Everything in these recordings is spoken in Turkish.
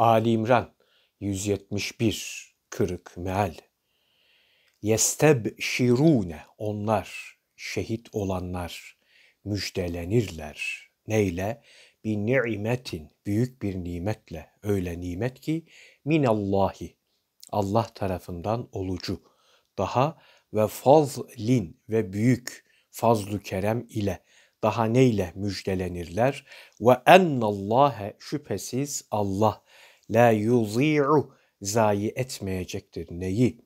Ali İmran 171 kırık meal. Yesteb şirune onlar şehit olanlar müjdelenirler. Neyle? Bir nimetin büyük bir nimetle öyle nimet ki minallahi Allah tarafından olucu daha ve fazlin ve büyük fazlu kerem ile daha neyle müjdelenirler? Ve ennallâhe şüphesiz Allah la yuzi'u zayi etmeyecektir neyi?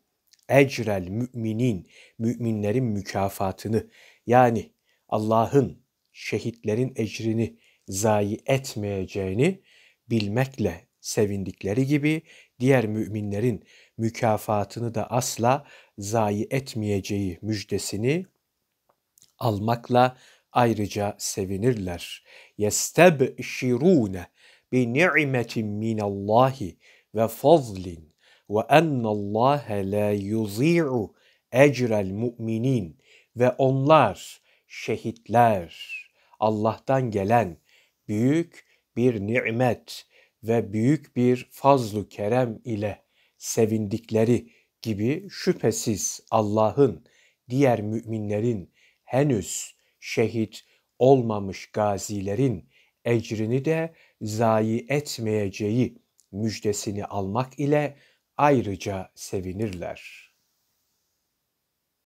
Ecrel müminin, müminlerin mükafatını yani Allah'ın şehitlerin ecrini zayi etmeyeceğini bilmekle sevindikleri gibi diğer müminlerin mükafatını da asla zayi etmeyeceği müjdesini almakla ayrıca sevinirler. Yestebşirune bi ni'metin minallahi ve fazlin ve ennallâhe la yuzi'u ecrel mu'minin ve onlar şehitler Allah'tan gelen büyük bir nimet ve büyük bir fazlu kerem ile sevindikleri gibi şüphesiz Allah'ın diğer müminlerin henüz şehit olmamış gazilerin ecrini de zayi etmeyeceği müjdesini almak ile ayrıca sevinirler.